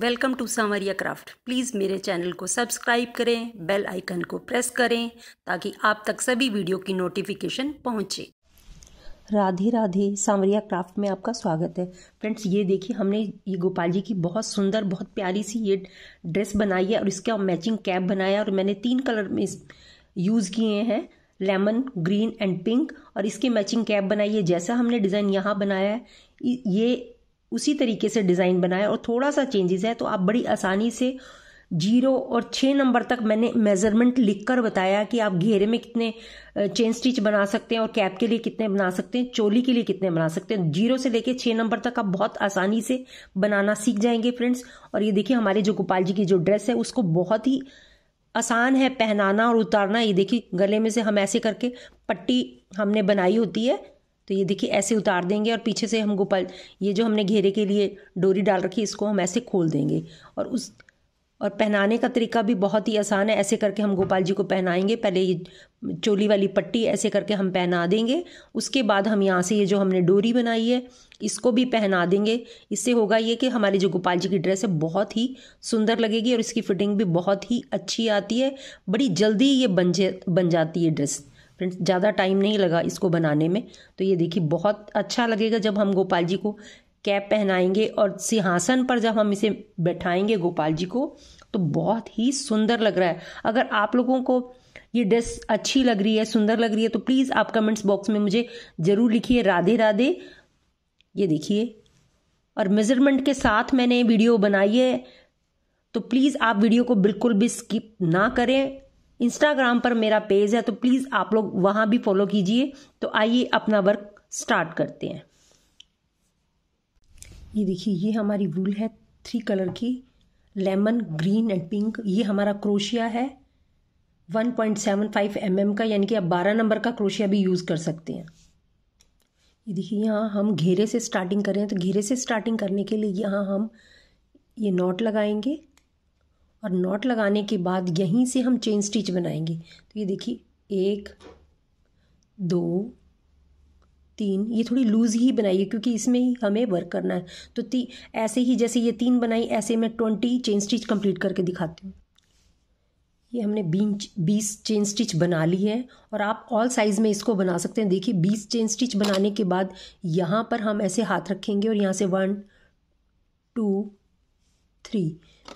welcome to Sanwariya craft please मेरे channel को subscribe करें बेल आइकन को प्रेस करें ताकि आप तक सभी वीडियो की नोटिफिकेशन पहुंचे राधे राधे सांवरिया क्राफ्ट में आपका स्वागत है फ्रेंड्स ये देखिए हमने ये गोपाल जी की बहुत सुंदर बहुत प्यारी सी ये ड्रेस बनाई है और इसका मैचिंग कैप बनाया और मैंने तीन कलर में यूज़ किए हैं लेमन ग्रीन एंड पिंक और इसकी मैचिंग कैप बनाई है जैसा हमने डिज़ाइन यहाँ बनाया है ये उसी तरीके से डिज़ाइन बनाया और थोड़ा सा चेंजेस है तो आप बड़ी आसानी से जीरो और छः नंबर तक मैंने मेज़रमेंट लिखकर बताया कि आप घेरे में कितने चेन स्टिच बना सकते हैं और कैप के लिए कितने बना सकते हैं चोली के लिए कितने बना सकते हैं जीरो से लेके छः नंबर तक आप बहुत आसानी से बनाना सीख जाएंगे फ्रेंड्स और ये देखिए हमारे जो गोपाल जी की जो ड्रेस है उसको बहुत ही आसान है पहनाना और उतारना ये देखिए गले में से हम ऐसे करके पट्टी हमने बनाई होती है तो ये देखिए ऐसे उतार देंगे और पीछे से हम गोपाल ये जो हमने घेरे के लिए डोरी डाल रखी इसको हम ऐसे खोल देंगे और उस और पहनाने का तरीका भी बहुत ही आसान है ऐसे करके हम गोपाल जी को पहनाएंगे पहले ये चोली वाली पट्टी ऐसे करके हम पहना देंगे उसके बाद हम यहाँ से ये जो हमने डोरी बनाई है इसको भी पहना देंगे इससे होगा ये कि हमारे जो गोपाल जी की ड्रेस है बहुत ही सुंदर लगेगी और इसकी फिटिंग भी बहुत ही अच्छी आती है बड़ी जल्दी ये बन बन जाती है ड्रेस फ्रेंड्स ज़्यादा टाइम नहीं लगा इसको बनाने में तो ये देखिए बहुत अच्छा लगेगा जब हम गोपाल जी को कैप पहनाएंगे और सिंहासन पर जब हम इसे बैठाएंगे गोपाल जी को तो बहुत ही सुंदर लग रहा है अगर आप लोगों को ये ड्रेस अच्छी लग रही है सुंदर लग रही है तो प्लीज़ आप कमेंट्स बॉक्स में मुझे ज़रूर लिखिए राधे राधे ये देखिए और मेज़रमेंट के साथ मैंने वीडियो बनाई है तो प्लीज़ आप वीडियो को बिल्कुल भी स्किप ना करें इंस्टाग्राम पर मेरा पेज है तो प्लीज़ आप लोग वहाँ भी फॉलो कीजिए तो आइए अपना वर्क स्टार्ट करते हैं ये देखिए ये हमारी वूल है थ्री कलर की लेमन ग्रीन एंड पिंक ये हमारा क्रोशिया है 1.75 पॉइंट mm का यानी कि आप 12 नंबर का क्रोशिया भी यूज़ कर सकते हैं ये देखिए यहाँ हम घेरे से स्टार्टिंग कर रहे हैं तो घेरे से स्टार्टिंग करने के लिए यहाँ हम ये नॉट लगाएंगे और नॉट लगाने के बाद यहीं से हम चेन स्टिच बनाएंगे तो ये देखिए एक दो तीन ये थोड़ी लूज ही बनाइए क्योंकि इसमें ही हमें वर्क करना है तो ती ऐसे ही जैसे ये तीन बनाई ऐसे मैं ट्वेंटी चेन स्टिच कंप्लीट करके दिखाती हूँ ये हमने बीच बीस चेन स्टिच बना ली है और आप ऑल साइज़ में इसको बना सकते हैं देखिए बीस चेन स्टिच बनाने के बाद यहाँ पर हम ऐसे हाथ रखेंगे और यहाँ से वन टू थ्री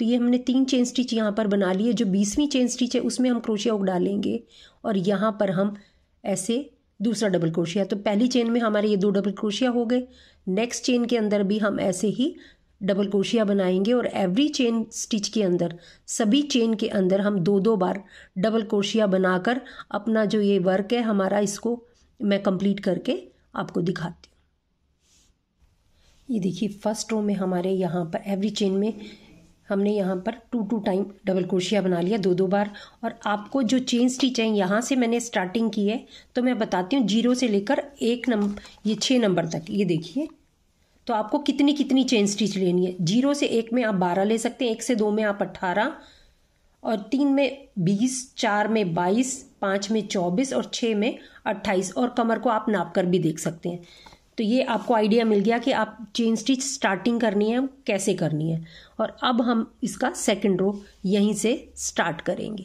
तो ये हमने तीन चेन स्टिच यहाँ पर बना लिए जो बीसवीं चेन स्टिच है उसमें हम क्रोशिया उग डालेंगे और यहाँ पर हम ऐसे दूसरा डबल क्रोशिया तो पहली चेन में हमारे ये दो डबल क्रोशिया हो गए नेक्स्ट चेन के अंदर भी हम ऐसे ही डबल क्रोशिया बनाएंगे और एवरी चेन स्टिच के अंदर सभी चेन के अंदर हम दो दो बार डबल क्रोशिया बनाकर अपना जो ये वर्क है हमारा इसको मैं कंप्लीट करके आपको दिखाती हूँ ये देखिए फर्स्ट रो में हमारे यहाँ पर एवरी चेन में हमने यहाँ पर two two time double crochet बना लिया दो दो बार और आपको जो चेन स्टिच है यहाँ से मैंने स्टार्टिंग की है तो मैं बताती हूँ जीरो से लेकर एक नंबर ये छः नंबर तक ये देखिए तो आपको कितनी कितनी चेन स्टिच लेनी है जीरो से एक में आप बारह ले सकते हैं एक से दो में आप अट्ठारह और तीन में बीस चार में बाईस पाँच में चौबीस और छः में अट्ठाईस और कमर को आप नाप कर भी देख सकते हैं तो ये आपको आइडिया मिल गया कि आप चेन स्टिच स्टार्टिंग करनी है कैसे करनी है और अब हम इसका सेकेंड रो यहीं से स्टार्ट करेंगे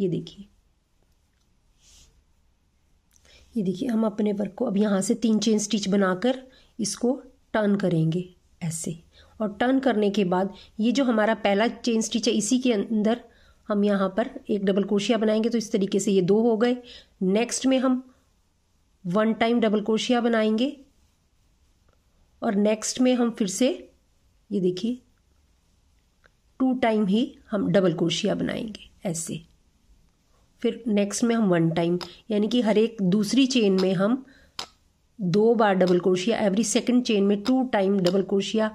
ये देखिए ये देखिए हम अपने वर्क को अब यहाँ से तीन चेन स्टिच बनाकर इसको टर्न करेंगे ऐसे और टर्न करने के बाद ये जो हमारा पहला चेन स्टिच है इसी के अंदर हम यहाँ पर एक डबल क्रोशिया बनाएंगे तो इस तरीके से ये दो हो गए नेक्स्ट में हम वन टाइम डबल क्रोशिया बनाएंगे और नेक्स्ट में हम फिर से ये देखिए टू टाइम ही हम डबल क्रोशिया बनाएंगे ऐसे फिर नेक्स्ट में हम वन टाइम यानी कि हर एक दूसरी चेन में हम दो बार double crochet every second chain में टू टाइम डबल क्रोशिया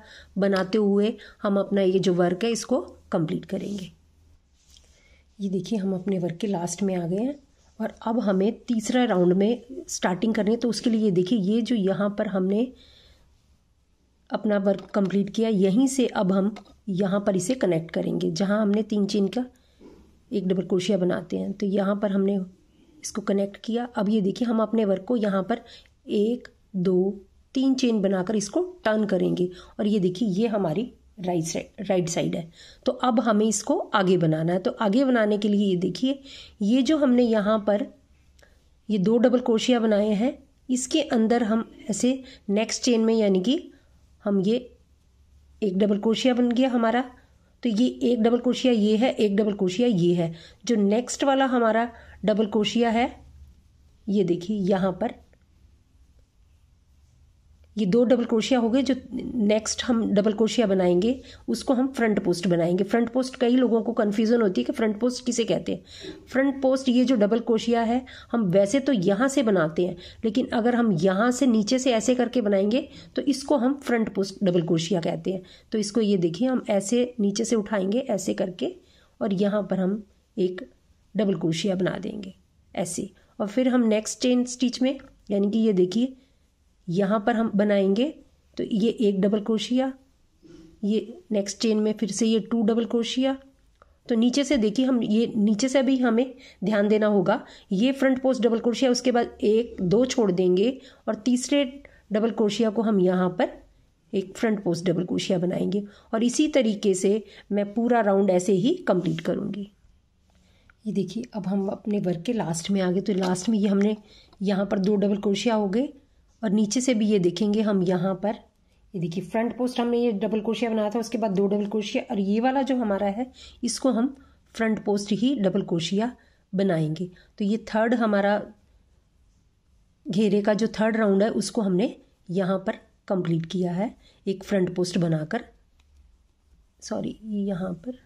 बनाते हुए हम अपना ये जो वर्क है इसको कंप्लीट करेंगे ये देखिए हम अपने वर्क के लास्ट में आ गए हैं और अब हमें तीसरा राउंड में स्टार्टिंग करनी है तो उसके लिए ये देखिए ये जो यहाँ पर हमने अपना वर्क कंप्लीट किया यहीं से अब हम यहाँ पर इसे कनेक्ट करेंगे जहाँ हमने तीन चेन का एक डबल क्रोशिया बनाते हैं तो यहाँ पर हमने इसको कनेक्ट किया अब ये देखिए हम अपने वर्क को यहाँ पर एक दो तीन चेन बनाकर इसको टर्न करेंगे और ये देखिए ये हमारी राइट साइड राइट साइड है तो अब हमें इसको आगे बनाना है तो आगे बनाने के लिए ये देखिए ये जो हमने यहाँ पर ये दो डबल क्रोशिया बनाए हैं इसके अंदर हम ऐसे नेक्स्ट चेन में यानी कि हम ये एक डबल क्रोशिया बन गया हमारा तो ये एक डबल क्रोशिया ये है एक डबल क्रोशिया ये है जो नेक्स्ट वाला हमारा डबल क्रोशिया है ये देखिए यहाँ पर ये दो डबल क्रोशिया हो गए जो नेक्स्ट हम डबल क्रोशिया बनाएंगे उसको हम फ्रंट पोस्ट बनाएंगे फ्रंट पोस्ट कई लोगों को कन्फ्यूज़न होती है कि फ्रंट पोस्ट किसे कहते हैं फ्रंट पोस्ट ये जो डबल क्रोशिया है हम वैसे तो यहाँ से बनाते हैं लेकिन अगर हम यहाँ से नीचे से ऐसे करके बनाएंगे तो इसको हम फ्रंट पोस्ट डबल क्रोशिया कहते हैं तो इसको ये देखिए हम ऐसे नीचे से उठाएंगे ऐसे करके और यहाँ पर हम एक डबल क्रोशिया बना देंगे ऐसे और फिर हम नेक्स्ट चेन स्टिच में यानी कि ये देखिए यहाँ पर हम बनाएंगे तो ये एक डबल क्रोशिया ये नेक्स्ट चेन में फिर से ये टू डबल क्रोशिया तो नीचे से देखिए हम ये नीचे से भी हमें ध्यान देना होगा ये फ्रंट पोस्ट डबल क्रोशिया उसके बाद एक दो छोड़ देंगे और तीसरे डबल क्रोशिया को हम यहाँ पर एक फ्रंट पोस्ट डबल क्रोशिया बनाएंगे और इसी तरीके से मैं पूरा राउंड ऐसे ही कंप्लीट करूँगी ये देखिए अब हम अपने वर्क के लास्ट में आ गए तो लास्ट में ये हमने यहाँ पर दो डबल क्रोशिया हो गए और नीचे से भी ये देखेंगे हम यहाँ पर ये देखिए फ्रंट पोस्ट हमने ये डबल क्रोशिया बनाया था उसके बाद दो डबल क्रोशिया और ये वाला जो हमारा है इसको हम फ्रंट पोस्ट ही डबल क्रोशिया बनाएंगे तो ये थर्ड हमारा घेरे का जो थर्ड राउंड है उसको हमने यहाँ पर कंप्लीट किया है एक फ्रंट पोस्ट बनाकर सॉरी यहाँ पर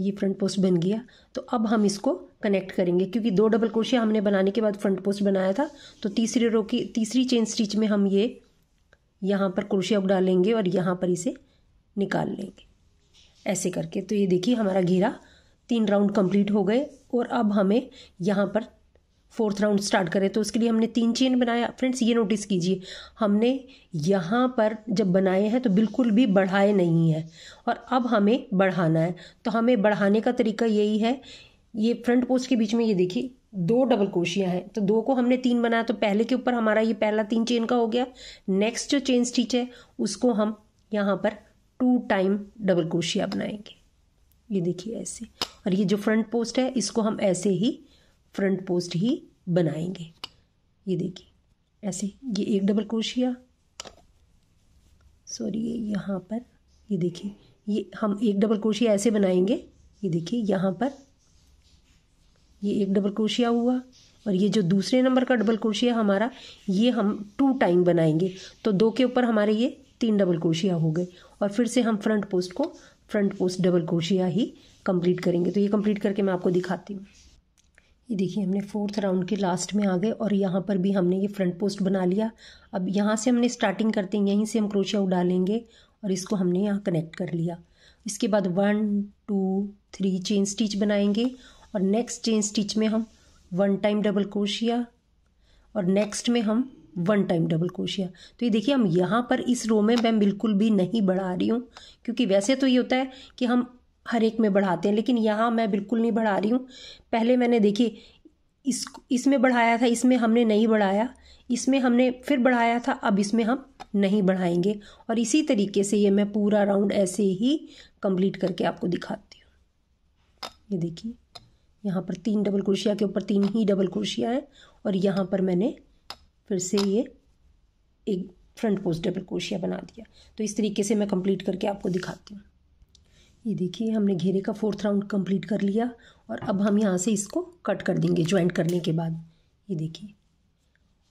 ये फ्रंट पोस्ट बन गया तो अब हम इसको कनेक्ट करेंगे क्योंकि दो डबल क्रोशिया हमने बनाने के बाद फ्रंट पोस्ट बनाया था तो तीसरे रो की तीसरी चेन स्टिच में हम ये यहाँ पर क्रोशिया डालेंगे और यहाँ पर इसे निकाल लेंगे ऐसे करके तो ये देखिए हमारा घेरा तीन राउंड कंप्लीट हो गए और अब हमें यहाँ पर फोर्थ राउंड स्टार्ट करें तो उसके लिए हमने तीन चेन बनाया फ्रेंड्स ये नोटिस कीजिए हमने यहाँ पर जब बनाए हैं तो बिल्कुल भी बढ़ाए नहीं है और अब हमें बढ़ाना है तो हमें बढ़ाने का तरीका यही है ये फ्रंट पोस्ट के बीच में ये देखिए दो डबल कोशियाँ हैं तो दो को हमने तीन बनाया तो पहले के ऊपर हमारा ये पहला तीन चेन का हो गया नेक्स्ट जो चेन स्टिच है उसको हम यहाँ पर टू टाइम डबल क्रोशिया बनाएंगे ये देखिए ऐसे और ये जो फ्रंट पोस्ट है इसको हम ऐसे ही फ्रंट पोस्ट ही बनाएंगे ये देखिए ऐसे ये एक डबल क्रोशिया सॉरी ये यहाँ पर ये देखिए ये हम एक डबल क्रोशिया ऐसे बनाएंगे ये देखिए यहाँ पर ये एक डबल क्रोशिया हुआ और ये जो दूसरे नंबर का डबल क्रोशिया हमारा ये हम टू टाइम बनाएंगे तो दो के ऊपर हमारे ये तीन डबल क्रोशिया हो गए और फिर से हम फ्रंट पोस्ट को फ्रंट पोस्ट डबल क्रोशिया ही कंप्लीट करेंगे तो ये कंप्लीट करके मैं आपको दिखाती हूँ ये देखिए हमने फोर्थ राउंड के लास्ट में आ गए और यहाँ पर भी हमने ये फ्रंट पोस्ट बना लिया अब यहाँ से हमने स्टार्टिंग करते हैं यहीं से हम क्रोशिया उडालेंगे और इसको हमने यहाँ कनेक्ट कर लिया इसके बाद one two three chain stitch बनाएंगे और नेक्स्ट चेन स्टिच में हम वन टाइम डबल क्रोशिया और नेक्स्ट में हम वन टाइम डबल क्रोशिया तो ये देखिए हम यहाँ पर इस रो में मैं बिल्कुल भी नहीं बढ़ा रही हूँ क्योंकि वैसे तो ये होता है कि हम हर एक में बढ़ाते हैं लेकिन यहाँ मैं बिल्कुल नहीं बढ़ा रही हूँ पहले मैंने देखी इस इसमें बढ़ाया था इसमें हमने नहीं बढ़ाया इसमें हमने फिर बढ़ाया था अब इसमें हम नहीं बढ़ाएंगे और इसी तरीके से ये मैं पूरा राउंड ऐसे ही कंप्लीट करके आपको दिखाती हूँ ये देखिए यहाँ पर तीन डबल क्रोशिया के ऊपर तीन ही डबल क्रोशिया हैं और यहाँ पर मैंने फिर से ये एक फ्रंट पोस्ट डबल क्रोशिया बना दिया तो इस तरीके से मैं कंप्लीट करके आपको दिखाती हूँ ये देखिए हमने घेरे का फोर्थ राउंड कंप्लीट कर लिया और अब हम यहाँ से इसको कट कर देंगे ज्वाइंट करने के बाद ये देखिए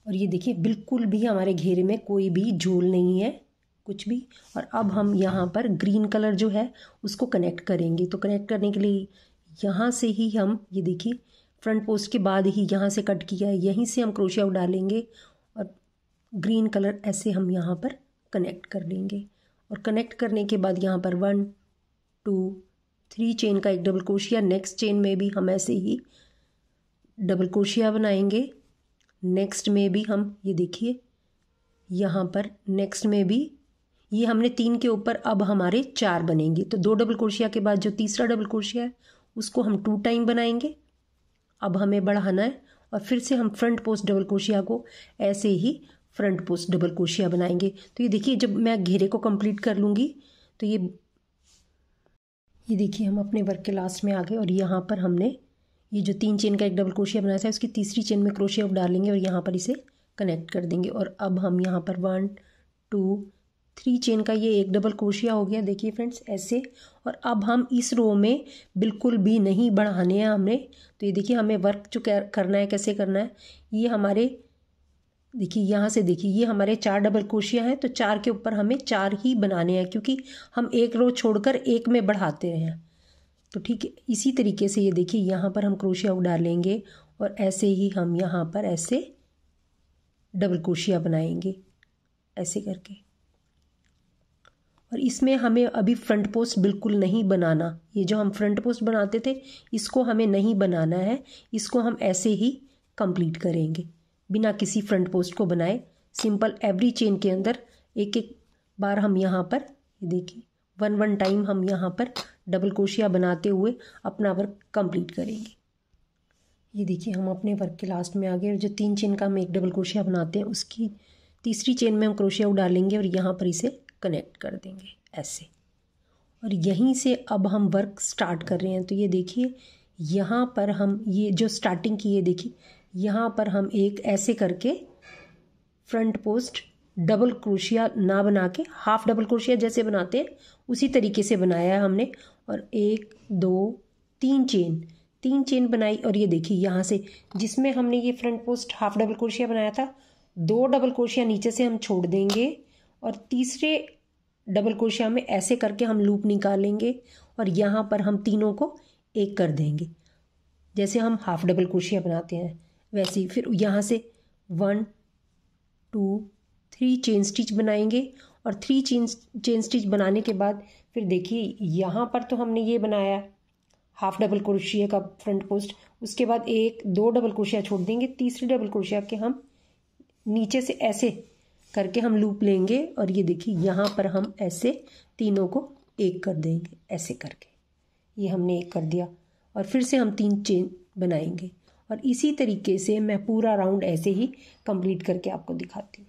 और ये देखिए बिल्कुल भी हमारे घेरे में कोई भी झोल नहीं है कुछ भी और अब हम यहाँ पर ग्रीन कलर जो है उसको कनेक्ट करेंगे तो कनेक्ट करने के लिए यहाँ से ही हम ये देखिए फ्रंट पोस्ट के बाद ही यहाँ से कट किया है यहीं से हम क्रोशिया डालेंगे और ग्रीन कलर ऐसे हम यहाँ पर कनेक्ट कर लेंगे और कनेक्ट करने के बाद यहाँ पर वन टू थ्री चेन का एक डबल क्रोशिया नेक्स्ट चेन में भी हम ऐसे ही डबल क्रोशिया बनाएंगे नेक्स्ट में भी हम ये देखिए यहाँ पर नेक्स्ट में भी ये हमने तीन के ऊपर अब हमारे चार बनेंगे तो दो डबल क्रोशिया के बाद जो तीसरा डबल क्रोशिया है उसको हम टू टाइम बनाएंगे अब हमें बढ़ाना है और फिर से हम फ्रंट पोस्ट डबल क्रोशिया को ऐसे ही फ्रंट पोस्ट डबल क्रोशिया बनाएंगे तो ये देखिए जब मैं घेरे को कंप्लीट कर लूँगी तो ये ये देखिए हम अपने वर्क के लास्ट में आ गए और यहाँ पर हमने ये जो तीन चेन का एक डबल क्रोशिया बनाया था उसकी तीसरी चेन में क्रोशिया अब डालेंगे और यहाँ पर इसे कनेक्ट कर देंगे और अब हम यहाँ पर वन टू थ्री चेन का ये एक डबल क्रोशिया हो गया देखिए फ्रेंड्स ऐसे और अब हम इस रो में बिल्कुल भी नहीं बढ़ाने हैं हमने तो ये देखिए हमें वर्क जो करना है कैसे करना है ये हमारे देखिए यहाँ से देखिए ये हमारे चार डबल क्रोशिया हैं तो चार के ऊपर हमें चार ही बनाने हैं क्योंकि हम एक रो छोड़कर एक में बढ़ाते हैं तो ठीक है इसी तरीके से ये देखिए यहाँ पर हम क्रोशिया लेंगे और ऐसे ही हम यहाँ पर ऐसे डबल क्रोशिया बनाएंगे ऐसे करके और इसमें हमें अभी फ्रंट पोस्ट बिल्कुल नहीं बनाना ये जो हम फ्रंट पोस्ट बनाते थे इसको हमें नहीं बनाना है इसको हम ऐसे ही कंप्लीट करेंगे बिना किसी फ्रंट पोस्ट को बनाए सिंपल एवरी चेन के अंदर एक एक बार हम यहाँ पर देखिए वन वन टाइम हम यहाँ पर डबल क्रोशिया बनाते हुए अपना वर्क कंप्लीट करेंगे ये देखिए हम अपने वर्क के लास्ट में आ गए और जो तीन चेन का हम एक डबल क्रोशिया बनाते हैं उसकी तीसरी चेन में हम क्रोशिया उडालेंगे और यहाँ पर इसे कनेक्ट कर देंगे ऐसे और यहीं से अब हम वर्क स्टार्ट कर रहे हैं तो ये देखिए यहाँ पर हम ये जो स्टार्टिंग की ये देखिए यहाँ पर हम एक ऐसे करके फ्रंट पोस्ट डबल क्रोशिया ना बना के हाफ डबल क्रोशिया जैसे बनाते हैं उसी तरीके से बनाया है हमने और एक दो तीन चेन तीन चेन बनाई और ये देखिए यहाँ से जिसमें हमने ये front post half double crochet बनाया था दो डबल क्रोशिया नीचे से हम छोड़ देंगे और तीसरे डबल क्रोशिया में ऐसे करके हम लूप निकालेंगे और यहाँ पर हम तीनों को एक कर देंगे जैसे हम हाफ डबल क्रोशिया बनाते हैं वैसे ही फिर यहाँ से one two three chain stitch बनाएंगे और थ्री चेन चेन स्टिच बनाने के बाद फिर देखिए यहाँ पर तो हमने ये बनाया हाफ डबल क्रोशिया का फ्रंट पोस्ट उसके बाद एक दो डबल क्रोशिया छोड़ देंगे तीसरी डबल क्रोशिया के हम नीचे से ऐसे करके हम लूप लेंगे और ये देखिए यहाँ पर हम ऐसे तीनों को एक कर देंगे ऐसे करके ये हमने एक कर दिया और फिर से हम तीन चेन बनाएंगे और इसी तरीके से मैं पूरा राउंड ऐसे ही कंप्लीट करके आपको दिखाती हूँ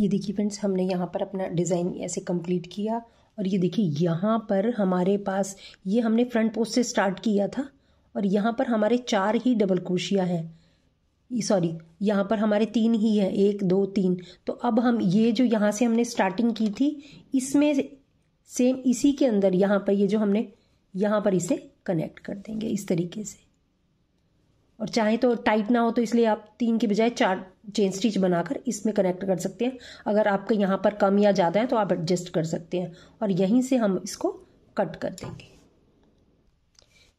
ये देखिए फ्रेंड्स हमने यहाँ पर अपना डिज़ाइन ऐसे कंप्लीट किया और ये देखिए यहाँ पर हमारे पास ये हमने फ्रंट पोस्ट से स्टार्ट किया था और यहाँ पर हमारे चार ही डबल क्रोशिया हैं सॉरी यहाँ पर हमारे तीन ही हैं एक दो तीन तो अब हम ये जो यहाँ से हमने स्टार्टिंग की थी इसमें सेम इसी के अंदर यहाँ पर ये जो हमने यहाँ पर इसे कनेक्ट कर देंगे इस तरीके से और चाहे तो टाइट ना हो तो इसलिए आप तीन के बजाय चार चेन स्टिच बनाकर इसमें कनेक्ट कर सकते हैं अगर आपके यहाँ पर कम या ज़्यादा है तो आप एडजस्ट कर सकते हैं और यहीं से हम इसको कट कर देंगे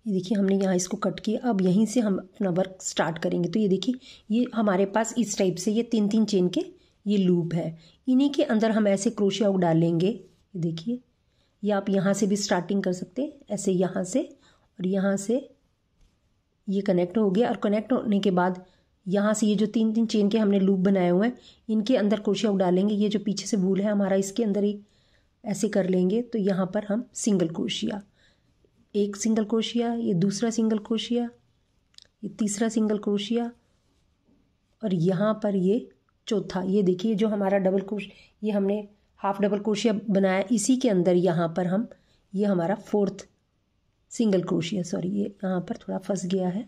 ये देखिए हमने यहाँ इसको कट किया अब यहीं से हम अपना वर्क स्टार्ट करेंगे तो ये देखिए ये हमारे पास इस टाइप से ये तीन तीन चेन के ये लूप है इन्हीं के अंदर हम ऐसे क्रोशिया आउट डालेंगे ये देखिए ये आप यहाँ से भी स्टार्टिंग कर सकते हैं ऐसे यहाँ से और यहाँ से ये कनेक्ट हो गया और कनेक्ट होने के बाद यहाँ से ये जो तीन तीन चेन के हमने लूप बनाए हुए हैं इनके अंदर क्रोशिया डालेंगे ये जो पीछे से भूल है हमारा इसके अंदर ही ऐसे कर लेंगे तो यहाँ पर हम सिंगल क्रोशिया एक सिंगल क्रोशिया ये दूसरा सिंगल क्रोशिया ये तीसरा सिंगल क्रोशिया और यहाँ पर ये चौथा ये देखिए जो हमारा डबल क्रोश ये हमने हाफ डबल क्रोशिया बनाया इसी के अंदर यहाँ पर हम ये हमारा फोर्थ सिंगल क्रोशिया सॉरी ये यहाँ पर थोड़ा फंस गया है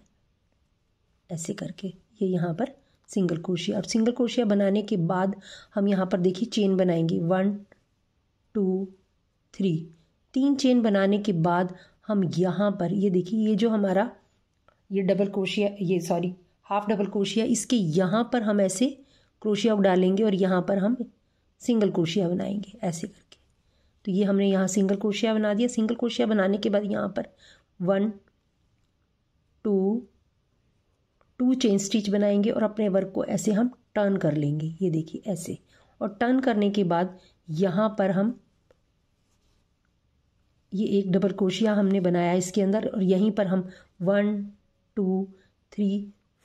ऐसे करके ये यहाँ पर सिंगल क्रोशिया और सिंगल क्रोशिया बनाने के बाद हम यहाँ पर देखिए चेन बनाएंगे वन टू थ्री तीन चेन बनाने के बाद हम यहाँ पर ये देखिए ये जो हमारा ये डबल क्रोशिया ये सॉरी हाफ डबल क्रोशिया इसके यहाँ पर हम ऐसे क्रोशिया डालेंगे और यहाँ पर हम सिंगल क्रोशिया बनाएंगे ऐसे करके तो ये हमने यहाँ सिंगल क्रोशिया बना दिया सिंगल क्रोशिया बनाने के बाद यहाँ पर one two two chain stitch बनाएंगे और अपने वर्क को ऐसे हम टर्न कर लेंगे ये देखिए ऐसे और टर्न करने के बाद यहाँ पर हम ये एक डबल क्रोशिया हमने बनाया इसके अंदर और यहीं पर हम one two three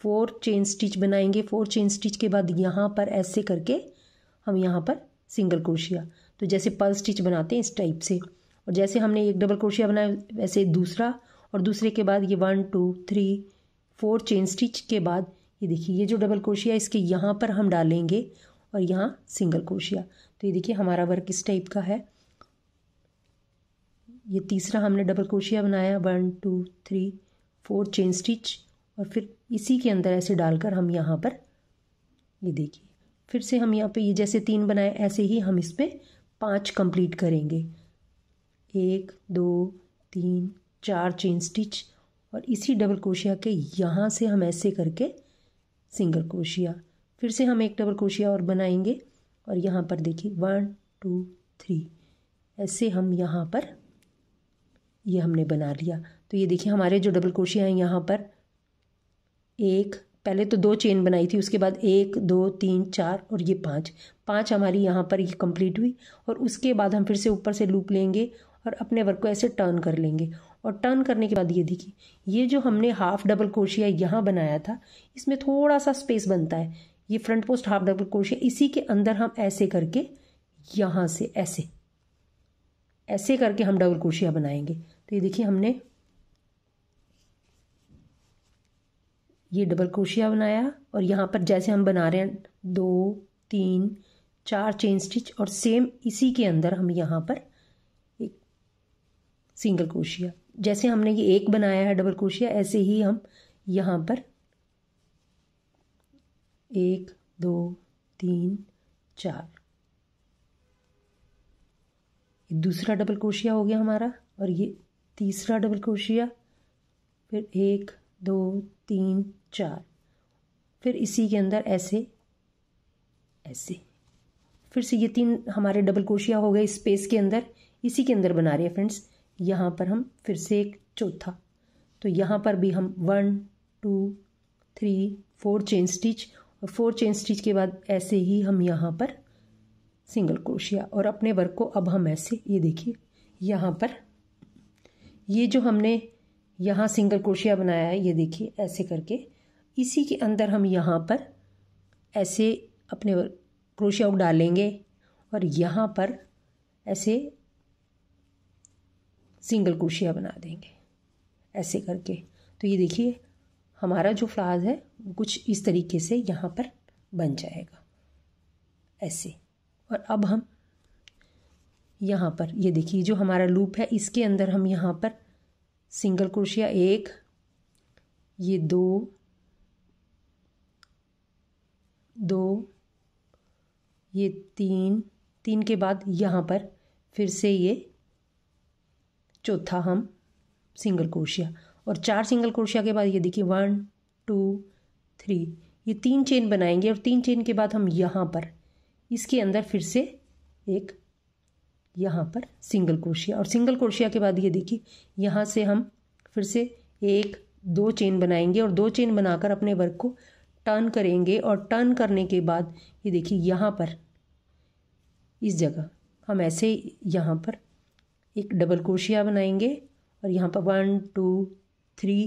four chain stitch बनाएंगे फोर चेन स्टिच के बाद यहाँ पर ऐसे करके हम यहाँ पर सिंगल क्रोशिया तो जैसे पल स्टिच बनाते हैं इस टाइप से और जैसे हमने एक डबल क्रोशिया बनाया वैसे दूसरा और दूसरे के बाद ये one two three four chain stitch के बाद ये देखिए ये जो डबल क्रोशिया इसके यहाँ पर हम डालेंगे और यहाँ सिंगल क्रोशिया तो ये देखिए हमारा वर्क इस टाइप का है ये तीसरा हमने डबल क्रोशिया बनाया one two three four chain stitch और फिर इसी के अंदर ऐसे डालकर हम यहाँ पर ये देखिए फिर से हम यहाँ पे ये जैसे तीन बनाए ऐसे ही हम इस पर पाँच कंप्लीट करेंगे एक दो तीन चार चेन स्टिच और इसी डबल क्रोशिया के यहाँ से हम ऐसे करके सिंगल क्रोशिया फिर से हम एक डबल क्रोशिया और बनाएंगे और यहाँ पर देखिए वन टू थ्री ऐसे हम यहाँ पर ये यह हमने बना लिया तो ये देखिए हमारे जो डबल क्रोशिया हैं यहाँ पर एक पहले तो दो चेन बनाई थी उसके बाद एक दो तीन चार और ये पांच पांच हमारी यहाँ पर ये कंप्लीट हुई और उसके बाद हम फिर से ऊपर से लूप लेंगे और अपने वर्क को ऐसे टर्न कर लेंगे और टर्न करने के बाद ये देखिए ये जो हमने हाफ डबल क्रोशिया यहाँ बनाया था इसमें थोड़ा सा स्पेस बनता है ये front post half double crochet इसी के अंदर हम ऐसे करके यहाँ से ऐसे ऐसे करके हम डबल क्रोशिया बनाएंगे तो ये देखिए हमने ये डबल क्रोशिया बनाया और यहाँ पर जैसे हम बना रहे हैं दो तीन चार चेन स्टिच और सेम इसी के अंदर हम यहाँ पर एक सिंगल क्रोशिया जैसे हमने ये एक बनाया है डबल क्रोशिया ऐसे ही हम यहाँ पर एक दो तीन चार दूसरा डबल क्रोशिया हो गया हमारा और ये तीसरा डबल क्रोशिया फिर एक दो तीन चार फिर इसी के अंदर ऐसे ऐसे फिर से ये तीन हमारे डबल क्रोशिया हो गए स्पेस के अंदर इसी के अंदर बना रहे हैं फ्रेंड्स यहाँ पर हम फिर से एक चौथा तो यहाँ पर भी हम one two three four chain stitch और फोर चेन स्टिच के बाद ऐसे ही हम यहाँ पर सिंगल क्रोशिया और अपने वर्क को अब हम ऐसे ये देखिए यहाँ पर ये जो हमने यहाँ सिंगल क्रोशिया बनाया है ये देखिए ऐसे करके इसी के अंदर हम यहाँ पर ऐसे अपने क्रोशिया हुक डालेंगे और यहाँ पर ऐसे सिंगल क्रोशिया बना देंगे ऐसे करके तो ये देखिए हमारा जो फ्लावर है कुछ इस तरीके से यहाँ पर बन जाएगा ऐसे और अब हम यहाँ पर ये देखिए जो हमारा लूप है इसके अंदर हम यहाँ पर सिंगल क्रोशिया एक ये दो दो ये तीन तीन के बाद यहाँ पर फिर से ये चौथा हम सिंगल क्रोशिया और चार सिंगल क्रोशिया के बाद ये देखिए वन टू थ्री ये तीन चेन बनाएंगे और तीन चेन के बाद हम यहाँ पर इसके अंदर फिर से एक यहाँ पर सिंगल क्रोशिया और सिंगल क्रोशिया के बाद ये देखिए यहाँ से हम फिर से एक दो चेन बनाएंगे और दो चेन बनाकर अपने वर्क को टर्न करेंगे और टर्न करने के बाद ये देखिए यहाँ पर इस जगह हम ऐसे यहाँ पर एक डबल क्रोशिया बनाएंगे और यहाँ पर one two three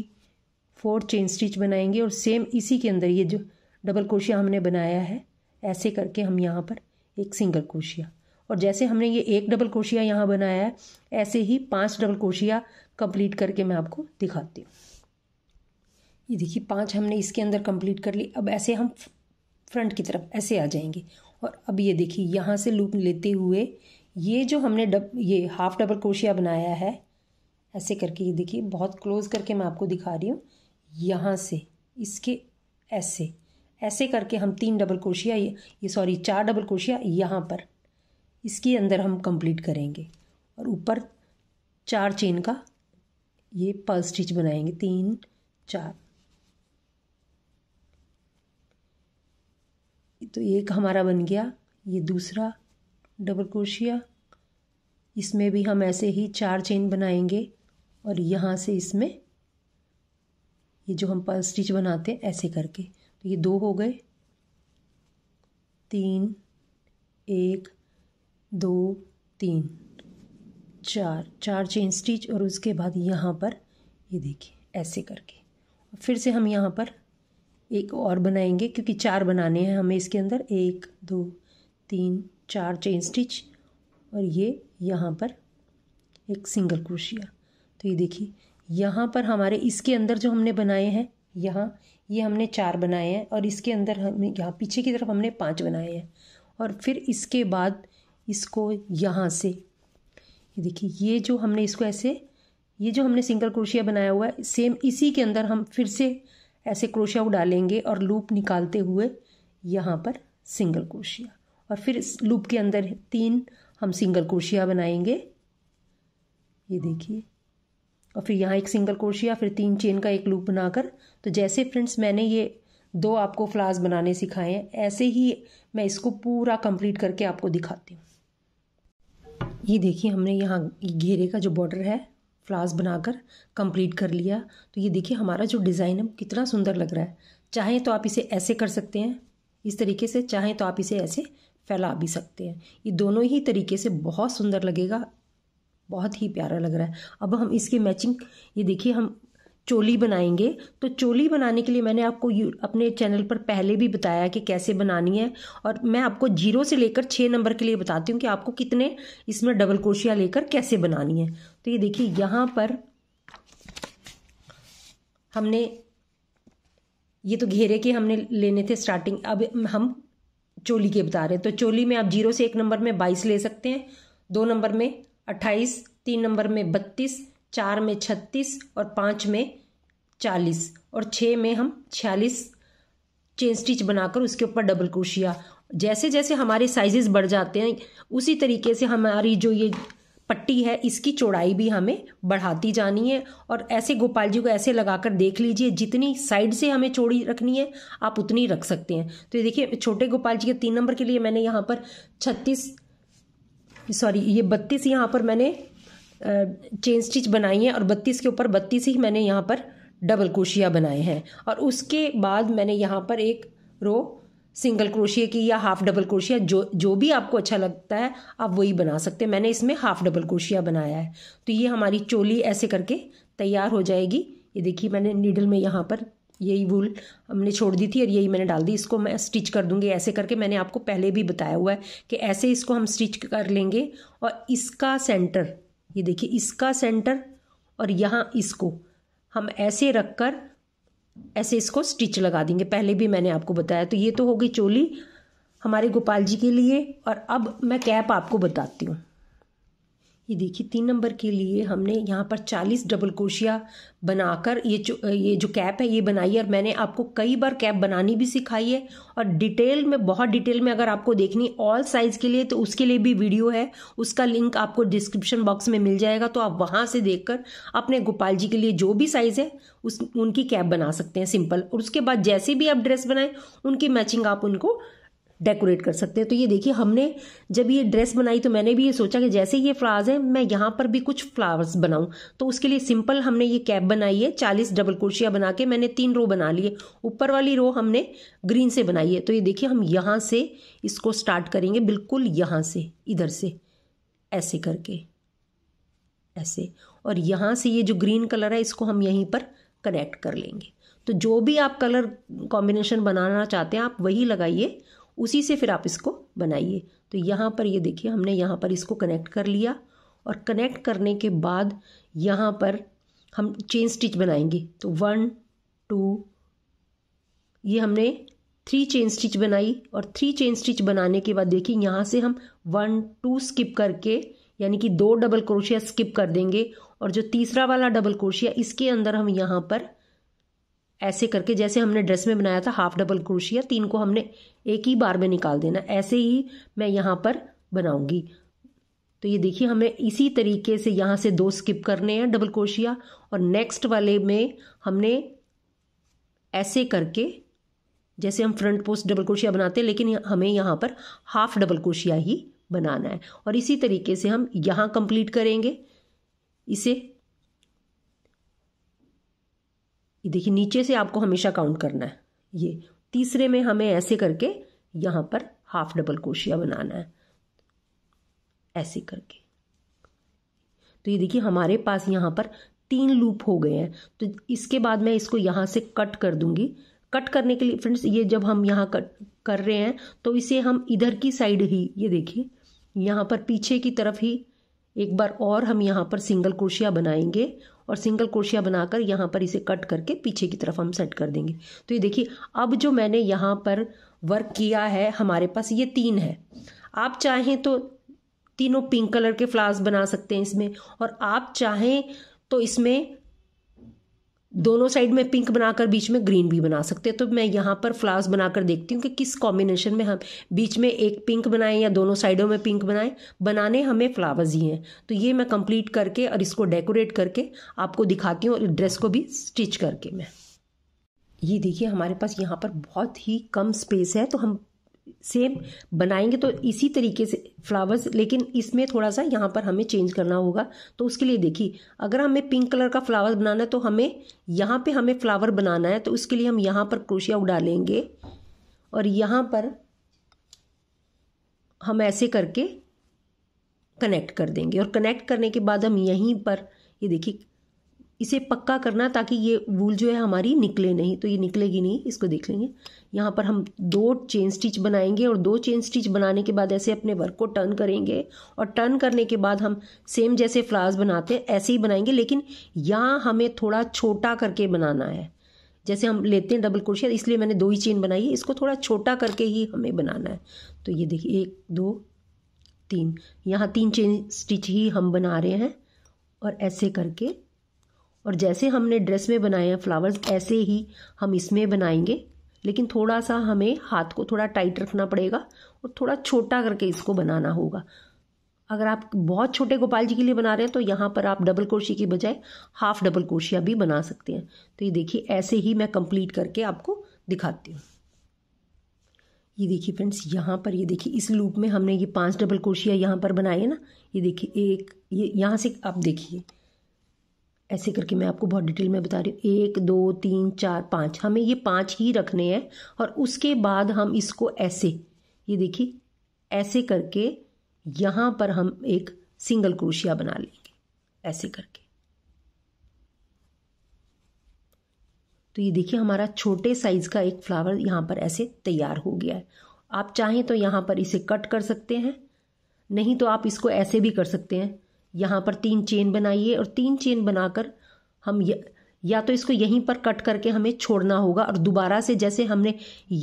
four chain stitch बनाएंगे और सेम इसी के अंदर ये जो डबल क्रोशिया हमने बनाया है ऐसे करके हम यहाँ पर एक सिंगल क्रोशिया और जैसे हमने ये एक डबल क्रोशिया यहाँ बनाया है ऐसे ही पांच डबल क्रोशिया कंप्लीट करके मैं आपको दिखाती हूँ ये देखिए पाँच हमने इसके अंदर कंप्लीट कर ली अब ऐसे हम फ्रंट की तरफ ऐसे आ जाएंगे और अब ये देखिए यहाँ से लूप लेते हुए ये जो हमने डब ये हाफ डबल क्रोशिया बनाया है ऐसे करके ये देखिए बहुत क्लोज करके मैं आपको दिखा रही हूँ यहाँ से इसके ऐसे ऐसे करके हम तीन डबल क्रोशिया ये ये सॉरी चार डबल क्रोशिया यहाँ पर इसके अंदर हम कंप्लीट करेंगे और ऊपर चार चेन का ये पल स्टिच बनाएंगे तीन चार तो एक हमारा बन गया ये दूसरा डबल क्रोशिया इसमें भी हम ऐसे ही चार चेन बनाएंगे और यहाँ से इसमें ये जो हम पल स्टिच बनाते हैं ऐसे करके तो ये दो हो गए तीन एक दो तीन चार चार चेन स्टिच और उसके बाद यहाँ पर ये देखिए ऐसे करके फिर से हम यहाँ पर एक और बनाएंगे क्योंकि चार बनाने हैं हमें इसके अंदर एक दो तीन चार चेन स्टिच और ये यहाँ पर एक सिंगल क्रोशिया तो ये देखिए यहाँ पर हमारे इसके अंदर जो हमने बनाए हैं यहाँ ये हमने चार बनाए हैं और इसके अंदर हम यहाँ पीछे की तरफ हमने पांच बनाए हैं और फिर इसके बाद इसको यहाँ से ये देखिए ये जो हमने इसको ऐसे ये जो हमने सिंगल क्रोशिया बनाया हुआ है सेम इसी के अंदर हम फिर से ऐसे क्रोशिया डालेंगे और लूप निकालते हुए यहाँ पर सिंगल क्रोशिया और फिर इस लूप के अंदर तीन हम सिंगल क्रोशिया बनाएंगे ये देखिए और फिर यहाँ एक सिंगल क्रोशिया फिर तीन चेन का एक लूप बनाकर तो जैसे फ्रेंड्स मैंने ये दो आपको फ्लावर्स बनाने सिखाए हैं ऐसे ही मैं इसको पूरा कंप्लीट करके आपको दिखाती हूँ ये देखिए हमने यहाँ घेरे का जो बॉर्डर है फ्लावर्स बनाकर कंप्लीट कर लिया तो ये देखिए हमारा जो डिज़ाइन है कितना सुंदर लग रहा है चाहें तो आप इसे ऐसे कर सकते हैं इस तरीके से चाहें तो आप इसे ऐसे फैला भी सकते हैं ये दोनों ही तरीके से बहुत सुंदर लगेगा बहुत ही प्यारा लग रहा है अब हम इसके मैचिंग ये देखिए हम चोली बनाएंगे तो चोली बनाने के लिए मैंने आपको अपने चैनल पर पहले भी बताया कि कैसे बनानी है और मैं आपको जीरो से लेकर छः नंबर के लिए बताती हूँ कि आपको कितने इसमें डबल क्रोशिया लेकर कैसे बनानी है तो ये देखिए यहाँ पर हमने ये तो घेरे के हमने लेने थे स्टार्टिंग अब हम चोली के बता रहे हैं तो चोली में आप जीरो से एक नंबर में बाईस ले सकते हैं दो नंबर में अट्ठाईस तीन नंबर में बत्तीस चार में छत्तीस और पाँच में चालीस और छः में हम छियालीस चेन स्टिच बनाकर उसके ऊपर डबल क्रोशिया जैसे जैसे हमारे साइजेस बढ़ जाते हैं उसी तरीके से हमारी जो ये पट्टी है इसकी चौड़ाई भी हमें बढ़ाती जानी है और ऐसे गोपाल जी को ऐसे लगाकर देख लीजिए जितनी साइड से हमें चौड़ी रखनी है आप उतनी रख सकते हैं तो ये देखिए छोटे गोपाल जी के तीन नंबर के लिए मैंने यहाँ पर छत्तीस सॉरी ये बत्तीस यहाँ पर मैंने चेन स्टिच बनाई है और बत्तीस के ऊपर बत्तीस ही मैंने यहाँ पर डबल क्रोशिया बनाए हैं और उसके बाद मैंने यहाँ पर एक रो सिंगल क्रोशिया की या हाफ डबल क्रोशिया जो जो भी आपको अच्छा लगता है आप वही बना सकते हैं मैंने इसमें हाफ डबल क्रोशिया बनाया है तो ये हमारी चोली ऐसे करके तैयार हो जाएगी ये देखिए मैंने नीडल में यहाँ पर यही वूल हमने छोड़ दी थी और यही मैंने डाल दी इसको मैं स्टिच कर दूंगी ऐसे करके मैंने आपको पहले भी बताया हुआ है कि ऐसे इसको हम स्टिच कर लेंगे और इसका सेंटर ये देखिए इसका सेंटर और यहाँ इसको हम ऐसे रख कर ऐसे इसको स्टिच लगा देंगे पहले भी मैंने आपको बताया तो ये तो होगी चोली हमारे गोपाल जी के लिए और अब मैं कैप आपको बताती हूँ ये देखिए तीन नंबर के लिए हमने यहाँ पर चालीस डबल क्रोशिया बनाकर ये जो ये जो कैप है ये बनाई है और मैंने आपको कई बार कैप बनानी भी सिखाई है और डिटेल में बहुत डिटेल में अगर आपको देखनी ऑल साइज़ के लिए तो उसके लिए भी वीडियो है उसका लिंक आपको डिस्क्रिप्शन बॉक्स में मिल जाएगा तो आप वहाँ से देख अपने गोपाल जी के लिए जो भी साइज़ है उस उनकी कैप बना सकते हैं सिंपल और उसके बाद जैसे भी आप ड्रेस बनाएं उनकी मैचिंग आप उनको डेकोरेट कर सकते हैं तो ये देखिए हमने जब ये ड्रेस बनाई तो मैंने भी ये सोचा कि जैसे ये फ्लावर्स हैं मैं यहाँ पर भी कुछ फ्लावर्स बनाऊं तो उसके लिए सिंपल हमने ये कैप बनाई है चालीस डबल कुर्सियाँ बना के मैंने तीन रो बना लिए ऊपर वाली रो हमने ग्रीन से बनाई है तो ये देखिए हम यहाँ से इसको स्टार्ट करेंगे बिल्कुल यहाँ से इधर से ऐसे करके ऐसे और यहाँ से ये जो ग्रीन कलर है इसको हम यहीं पर कनेक्ट कर लेंगे तो जो भी आप कलर कॉम्बिनेशन बनाना चाहते हैं आप वही लगाइए उसी से फिर आप इसको बनाइए तो यहाँ पर ये देखिए हमने यहाँ पर इसको कनेक्ट कर लिया और कनेक्ट करने के बाद यहाँ पर हम चेन स्टिच बनाएंगे तो वन टू ये हमने थ्री चेन स्टिच बनाई और थ्री चेन स्टिच बनाने के बाद देखिए यहाँ से हम वन टू स्किप करके यानी कि दो डबल क्रोशिया स्किप कर देंगे और जो तीसरा वाला डबल क्रोशिया इसके अंदर हम यहाँ पर ऐसे करके जैसे हमने ड्रेस में बनाया था हाफ डबल क्रोशिया तीन को हमने एक ही बार में निकाल देना ऐसे ही मैं यहाँ पर बनाऊंगी तो ये देखिए हमें इसी तरीके से यहाँ से दो स्किप करने हैं डबल क्रोशिया और नेक्स्ट वाले में हमने ऐसे करके जैसे हम फ्रंट पोस्ट डबल क्रोशिया बनाते हैं लेकिन हमें यहाँ पर हाफ डबल क्रोशिया ही बनाना है और इसी तरीके से हम यहाँ कंप्लीट करेंगे इसे ये देखिए नीचे से आपको हमेशा काउंट करना है ये तीसरे में हमें ऐसे करके यहां पर हाफ डबल कोशिया बनाना है ऐसे करके तो ये देखिए हमारे पास यहां पर तीन लूप हो गए हैं तो इसके बाद मैं इसको यहां से कट कर दूंगी कट करने के लिए फ्रेंड्स ये जब हम यहाँ कट कर रहे हैं तो इसे हम इधर की साइड ही ये देखिए यहाँ पर पीछे की तरफ ही एक बार और हम यहाँ पर सिंगल क्रोशिया बनाएंगे और सिंगल क्रोशिया बनाकर यहाँ पर इसे कट करके पीछे की तरफ हम सेट कर देंगे तो ये देखिए अब जो मैंने यहाँ पर वर्क किया है हमारे पास ये तीन है आप चाहें तो तीनों पिंक कलर के फ्लावर्स बना सकते हैं इसमें और आप चाहें तो इसमें दोनों साइड में पिंक बनाकर बीच में ग्रीन भी बना सकते हैं तो मैं यहाँ पर फ्लावर्स बनाकर देखती हूँ कि किस कॉम्बिनेशन में हम बीच में एक पिंक बनाएं या दोनों साइडों में पिंक बनाएं बनाने हमें फ्लावर्स ही हैं तो ये मैं कंप्लीट करके और इसको डेकोरेट करके आपको दिखाती हूँ और ड्रेस को भी स्टिच करके मैं ये देखिए हमारे पास यहाँ पर बहुत ही कम स्पेस है तो हम सेम बनाएंगे तो इसी तरीके से फ्लावर्स लेकिन इसमें थोड़ा सा यहाँ पर हमें चेंज करना होगा तो उसके लिए देखिए अगर हमें पिंक कलर का फ्लावर बनाना है तो हमें यहाँ पे हमें फ्लावर बनाना है तो उसके लिए हम यहाँ पर क्रोशिया उड़ा लेंगे और यहाँ पर हम ऐसे करके कनेक्ट कर देंगे और कनेक्ट करने के बाद हम यहीं पर ये यह देखिए इसे पक्का करना ताकि ये वूल जो है हमारी निकले नहीं तो ये निकलेगी नहीं इसको देख लेंगे यहाँ पर हम दो चेन स्टिच बनाएंगे और दो चेन स्टिच बनाने के बाद ऐसे अपने वर्क को टर्न करेंगे और टर्न करने के बाद हम सेम जैसे फ्लावर्स बनाते हैं ऐसे ही बनाएंगे लेकिन यहाँ हमें थोड़ा छोटा करके बनाना है जैसे हम लेते हैं डबल क्रोशिया इसलिए मैंने दो ही चेन बनाई है इसको थोड़ा छोटा करके ही हमें बनाना है तो ये देखिए एक दो तीन यहाँ तीन चेन स्टिच ही हम बना रहे हैं और ऐसे करके और जैसे हमने ड्रेस में बनाए हैं फ्लावर्स ऐसे ही हम इसमें बनाएंगे लेकिन थोड़ा सा हमें हाथ को थोड़ा टाइट रखना पड़ेगा और थोड़ा छोटा करके इसको बनाना होगा अगर आप बहुत छोटे गोपाल जी के लिए बना रहे हैं तो यहाँ पर आप डबल क्रोशी की बजाय हाफ डबल क्रोशिया भी बना सकते हैं तो ये देखिए ऐसे ही मैं कंप्लीट करके आपको दिखाती हूँ ये देखिए फ्रेंड्स यहाँ पर ये देखिए इस लूप में हमने ये पांच डबल कुर्सियाँ यहाँ पर बनाए ना ये देखिए एक ये यहाँ से आप देखिए ऐसे करके मैं आपको बहुत डिटेल में बता रही हूँ एक दो तीन चार पाँच हमें ये पाँच ही रखने हैं और उसके बाद हम इसको ऐसे ये देखिए ऐसे करके यहाँ पर हम एक सिंगल क्रोशिया बना लेंगे ऐसे करके तो ये देखिए हमारा छोटे साइज़ का एक फ्लावर यहाँ पर ऐसे तैयार हो गया है आप चाहें तो यहाँ पर इसे कट कर सकते हैं नहीं तो आप इसको ऐसे भी कर सकते हैं यहाँ पर तीन चेन बनाइए और तीन चेन बनाकर हम य, या तो इसको यहीं पर कट करके हमें छोड़ना होगा और दोबारा से जैसे हमने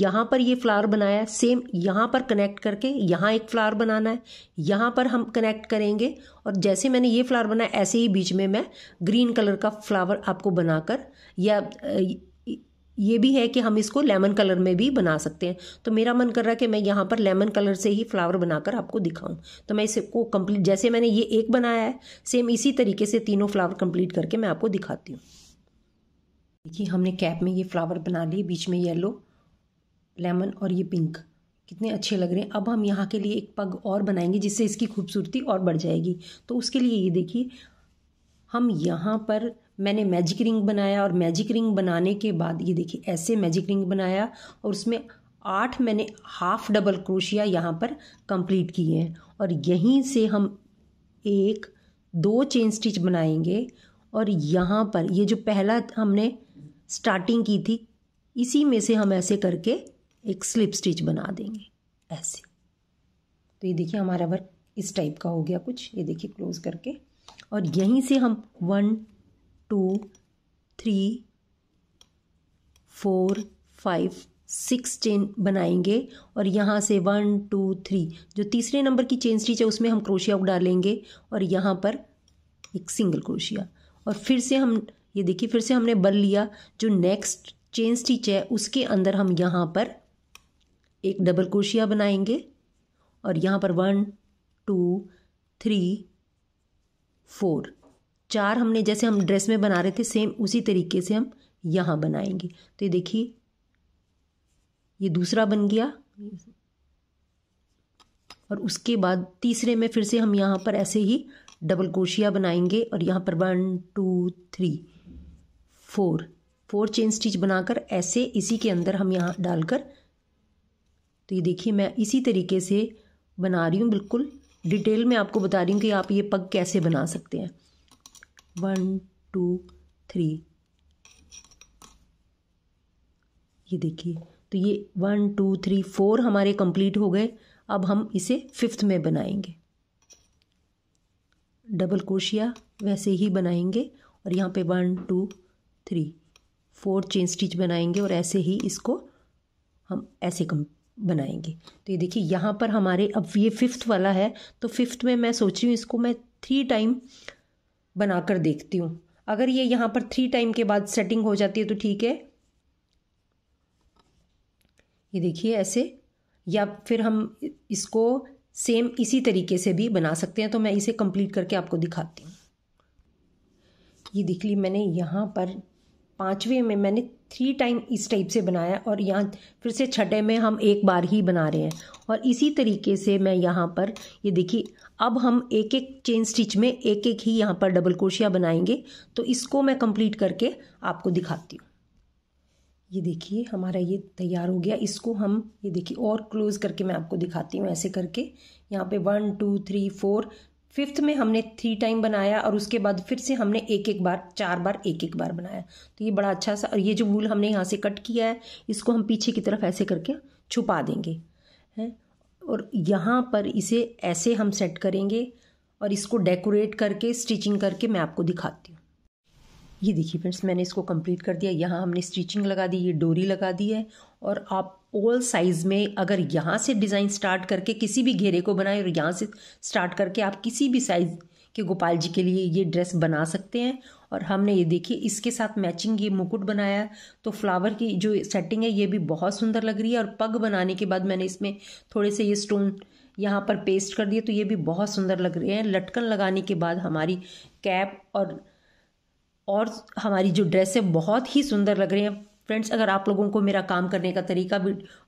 यहाँ पर ये फ्लावर बनाया सेम यहाँ पर कनेक्ट करके यहाँ एक फ्लावर बनाना है यहाँ पर हम कनेक्ट करेंगे और जैसे मैंने ये फ्लावर बनाया ऐसे ही बीच में मैं ग्रीन कलर का फ्लावर आपको बनाकर या ये भी है कि हम इसको लेमन कलर में भी बना सकते हैं तो मेरा मन कर रहा है कि मैं यहाँ पर लेमन कलर से ही फ्लावर बनाकर आपको दिखाऊं तो मैं इसको कंप्लीट जैसे मैंने ये एक बनाया है सेम इसी तरीके से तीनों फ्लावर कंप्लीट करके मैं आपको दिखाती हूँ देखिए हमने कैप में ये फ्लावर बना लिए बीच में येलो लेमन और ये पिंक कितने अच्छे लग रहे हैं अब हम यहाँ के लिए एक पग और बनाएंगे जिससे इसकी खूबसूरती और बढ़ जाएगी तो उसके लिए ये देखिए हम यहाँ पर मैंने मैजिक रिंग बनाया और मैजिक रिंग बनाने के बाद ये देखिए ऐसे मैजिक रिंग बनाया और उसमें आठ मैंने हाफ डबल क्रोशिया यहाँ पर कंप्लीट किए हैं और यहीं से हम एक दो चेन स्टिच बनाएंगे और यहाँ पर ये जो पहला हमने स्टार्टिंग की थी इसी में से हम ऐसे करके एक स्लिप स्टिच बना देंगे ऐसे तो ये देखिए हमारा वर्क इस टाइप का हो गया कुछ ये देखिए क्लोज करके और यहीं से हम one two three four five six chain बनाएंगे और यहाँ से वन टू थ्री जो तीसरे नंबर की चेन स्टिच है उसमें हम क्रोशिया डालेंगे और यहाँ पर एक सिंगल क्रोशिया और फिर से हम ये देखिए फिर से हमने बल लिया जो नेक्स्ट चेन स्टिच है उसके अंदर हम यहाँ पर एक डबल क्रोशिया बनाएंगे और यहाँ पर वन टू थ्री फोर चार हमने जैसे हम ड्रेस में बना रहे थे सेम उसी तरीके से हम यहाँ बनाएंगे तो ये देखिए ये दूसरा बन गया और उसके बाद तीसरे में फिर से हम यहाँ पर ऐसे ही डबल क्रोशिया बनाएंगे और यहाँ पर one two three four four chain stitch बनाकर ऐसे इसी के अंदर हम यहाँ डालकर तो ये देखिए मैं इसी तरीके से बना रही हूँ बिल्कुल डिटेल में आपको बता रही हूँ कि आप ये पग कैसे बना सकते हैं वन टू थ्री ये देखिए तो ये वन टू थ्री फोर हमारे कंप्लीट हो गए अब हम इसे फिफ्थ में बनाएंगे डबल क्रोशिया वैसे ही बनाएंगे और यहाँ पे one two three four chain stitch बनाएंगे और ऐसे ही इसको हम ऐसे कम बनाएंगे तो ये देखिए यहाँ पर हमारे अब ये फिफ्थ वाला है तो फिफ्थ में मैं सोच रही हूँ इसको मैं थ्री टाइम बनाकर देखती हूँ अगर ये यहाँ पर थ्री टाइम के बाद सेटिंग हो जाती है तो ठीक है ये देखिए ऐसे या फिर हम इसको सेम इसी तरीके से भी बना सकते हैं तो मैं इसे कंप्लीट करके आपको दिखाती हूँ ये देख ली मैंने यहाँ पर पाँचवें में मैंने थ्री टाइम इस टाइप से बनाया और यहाँ फिर से छठे में हम एक बार ही बना रहे हैं और इसी तरीके से मैं यहाँ पर ये देखिए अब हम एक एक चेन स्टिच में एक एक ही यहाँ पर डबल क्रोशिया बनाएंगे तो इसको मैं कंप्लीट करके आपको दिखाती हूँ ये देखिए हमारा ये तैयार हो गया इसको हम ये देखिए और क्लोज़ करके मैं आपको दिखाती हूँ ऐसे करके यहाँ पे one two three four fifth में हमने थ्री टाइम बनाया और उसके बाद फिर से हमने एक एक बार चार बार एक एक बार बनाया तो ये बड़ा अच्छा सा और ये जो वूल हमने यहाँ से कट किया है इसको हम पीछे की तरफ ऐसे करके छुपा देंगे हैं और यहाँ पर इसे ऐसे हम सेट करेंगे और इसको डेकोरेट करके स्टिचिंग करके मैं आपको दिखाती हूँ ये देखिए फ्रेंड्स मैंने इसको कंप्लीट कर दिया यहाँ हमने स्टिचिंग लगा दी ये डोरी लगा दी है और आप ऑल साइज़ में अगर यहाँ से डिज़ाइन स्टार्ट करके किसी भी घेरे को बनाए और यहाँ से स्टार्ट करके आप किसी भी साइज़ के गोपाल जी के लिए ये ड्रेस बना सकते हैं और हमने ये देखिए इसके साथ मैचिंग ये मुकुट बनाया तो फ्लावर की जो सेटिंग है ये भी बहुत सुंदर लग रही है और पग बनाने के बाद मैंने इसमें थोड़े से ये स्टोन यहाँ पर पेस्ट कर दिए तो ये भी बहुत सुंदर लग रहे हैं लटकन लगाने के बाद हमारी कैप और और हमारी जो ड्रेस है बहुत ही सुंदर लग रही है फ्रेंड्स अगर आप लोगों को मेरा काम करने का तरीका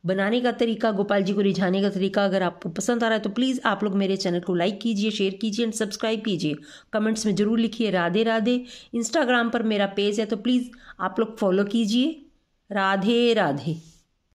बनाने का तरीका गोपाल जी को रिझाने का तरीका अगर आपको पसंद आ रहा है तो प्लीज़ आप लोग मेरे चैनल को लाइक कीजिए शेयर कीजिए एंड सब्सक्राइब कीजिए कमेंट्स में ज़रूर लिखिए राधे राधे इंस्टाग्राम पर मेरा पेज है तो प्लीज़ आप लोग फॉलो कीजिए राधे राधे